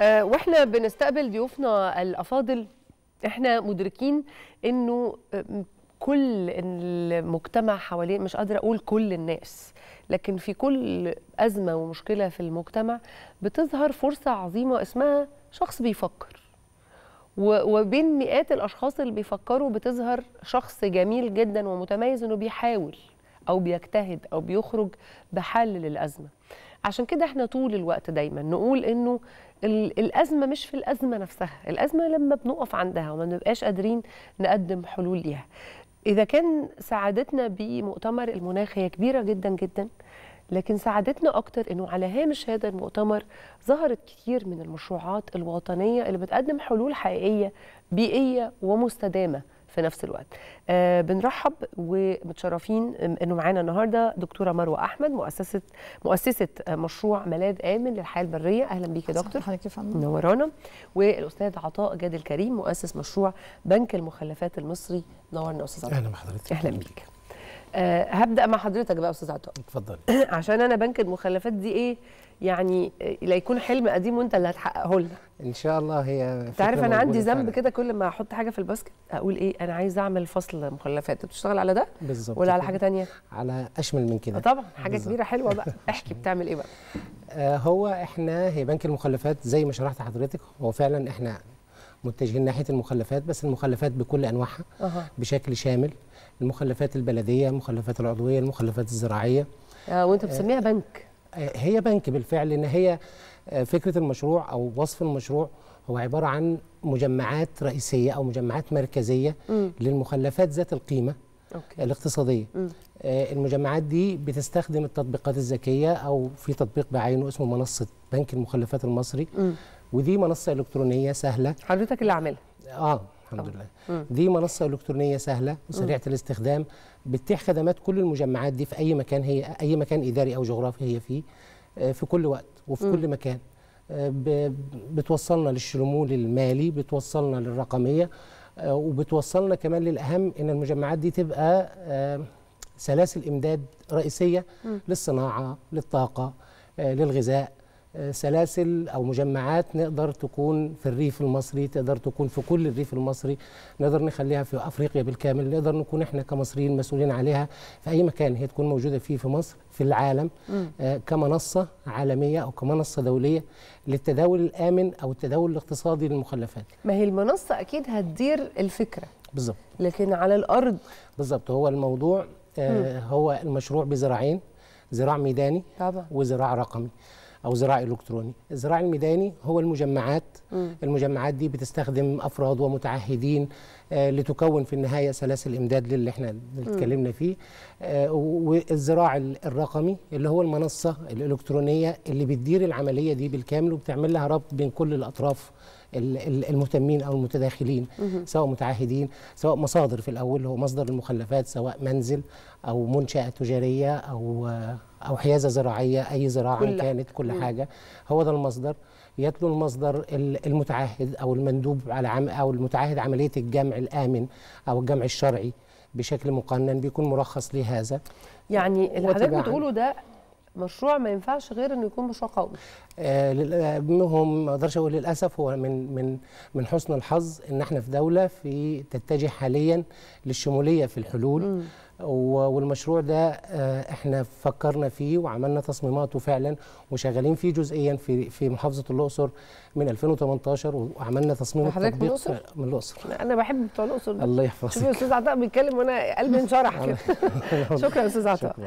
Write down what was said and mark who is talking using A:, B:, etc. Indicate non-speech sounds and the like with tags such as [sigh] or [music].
A: آه واحنا بنستقبل ضيوفنا الافاضل احنا مدركين انه آه، كل المجتمع حواليه مش قادره اقول كل الناس لكن في كل ازمه ومشكله في المجتمع بتظهر فرصه عظيمه اسمها شخص بيفكر وبين مئات الاشخاص اللي بيفكروا بتظهر شخص جميل جدا ومتميز انه بيحاول او بيجتهد او بيخرج بحل للازمه عشان كده احنا طول الوقت دايما نقول انه الازمه مش في الازمه نفسها الازمه لما بنقف عندها وما بنبقاش قادرين نقدم حلول ليها اذا كان سعادتنا بمؤتمر المناخ هي كبيره جدا جدا لكن سعادتنا اكتر انه على هامش هذا المؤتمر ظهرت كتير من المشروعات الوطنيه اللي بتقدم حلول حقيقيه بيئيه ومستدامه في نفس الوقت آه بنرحب ومتشرفين انه معانا النهارده دكتوره مروه احمد مؤسسه مؤسسه آه، مشروع ملاذ امن للحياه البريه اهلا بيك يا دكتور حضرتك يا فندم نورانا والاستاذ عطاء جاد الكريم مؤسس مشروع بنك المخلفات المصري نورنا استاذ اهلا بحضرتك اهلا بيك أه هبدا مع حضرتك بقى استاذ عطاء اتفضلي [clears throat] عشان انا بنك المخلفات دي ايه يعني آه، لا يكون حلم قديم وانت اللي هتحققه لنا
B: ان شاء الله هي انت عارف انا عندي ذنب
A: كده كل ما احط حاجه في الباسكت اقول ايه انا عايز اعمل فصل مخلفات بتشتغل على ده
B: بالظبط ولا على حاجه تانية على اشمل من كده آه، طبعا
A: حاجه بالزبط. كبيره حلوه بقى [laughs] احكي بتعمل ايه بقى
B: آه هو احنا هي بنك المخلفات زي ما شرحت حضرتك هو فعلا احنا متجهين ناحيه المخلفات بس المخلفات بكل انواعها بشكل شامل المخلفات البلديه المخلفات العضويه المخلفات الزراعيه
A: آه وانت مسميها آه، بنك
B: آه، هي بنك بالفعل لان هي آه، فكره المشروع او وصف المشروع هو عباره عن مجمعات رئيسيه او مجمعات مركزيه م. للمخلفات ذات القيمه أوكي. الاقتصاديه م. المجمعات دي بتستخدم التطبيقات الذكيه او في تطبيق بعينه اسمه منصه بنك المخلفات المصري م. ودي منصه الكترونيه سهله حضرتك اللي عاملها اه الحمد لله مم. دي منصه الكترونيه سهله وسريعه مم. الاستخدام بتتيح خدمات كل المجمعات دي في اي مكان هي اي مكان اداري او جغرافي هي فيه آه، في كل وقت وفي مم. كل مكان آه، بتوصلنا للشمول المالي بتوصلنا للرقميه آه، وبتوصلنا كمان للاهم ان المجمعات دي تبقى سلاسل امداد رئيسيه مم. للصناعه للطاقه للغذاء سلاسل او مجمعات نقدر تكون في الريف المصري تقدر تكون في كل الريف المصري نقدر نخليها في افريقيا بالكامل نقدر نكون احنا كمصريين مسؤولين عليها في اي مكان هي تكون موجوده فيه في مصر في العالم آه، كمنصه عالميه او كمنصه دوليه للتداول الامن او التداول الاقتصادي للمخلفات
A: ما هي المنصه اكيد هتدير الفكره
B: بالظبط لكن على الارض بالظبط هو الموضوع آه، هو المشروع بزراعين زراع ميداني طبعا وزراع رقمي او زراعي الكتروني الزراع الميداني هو المجمعات م. المجمعات دي بتستخدم افراد ومتعهدين آه لتكون في النهايه سلاسل امداد للي احنا اتكلمنا فيه آه والزراع الرقمي اللي هو المنصه الالكترونيه اللي بتدير العمليه دي بالكامل وبتعمل لها ربط بين كل الاطراف المهتمين او المتداخلين سواء متعاهدين سواء مصادر في الاول هو مصدر المخلفات سواء منزل او منشاه تجاريه او او حيازه زراعيه اي زراعه كل كانت كل مم. حاجه هو ده المصدر يتلو المصدر المتعهد او المندوب على عم او المتعهد عمليه الجمع الامن او الجمع الشرعي بشكل مقنن بيكون مرخص لهذا
A: يعني اللي حضرتك بتقوله ده مشروع ما ينفعش غير انه يكون مشروع قومي
B: آه منهم ما اقدرش اقول للاسف هو من من من حسن الحظ ان احنا في دوله في تتجه حاليا للشموليه في الحلول م. والمشروع ده آه، احنا فكرنا فيه وعملنا تصميماته فعلا وشغالين فيه جزئيا في في محافظه الاقصر من 2018 وعملنا تصميم حضرتك من الاقصر؟ من الاقصر انا
A: بحب بتوع الاقصر الله يحفظك شوف استاذ عطاء بيتكلم وانا قلبي انشرح [laughs] كده
B: شكرا استاذ عطاء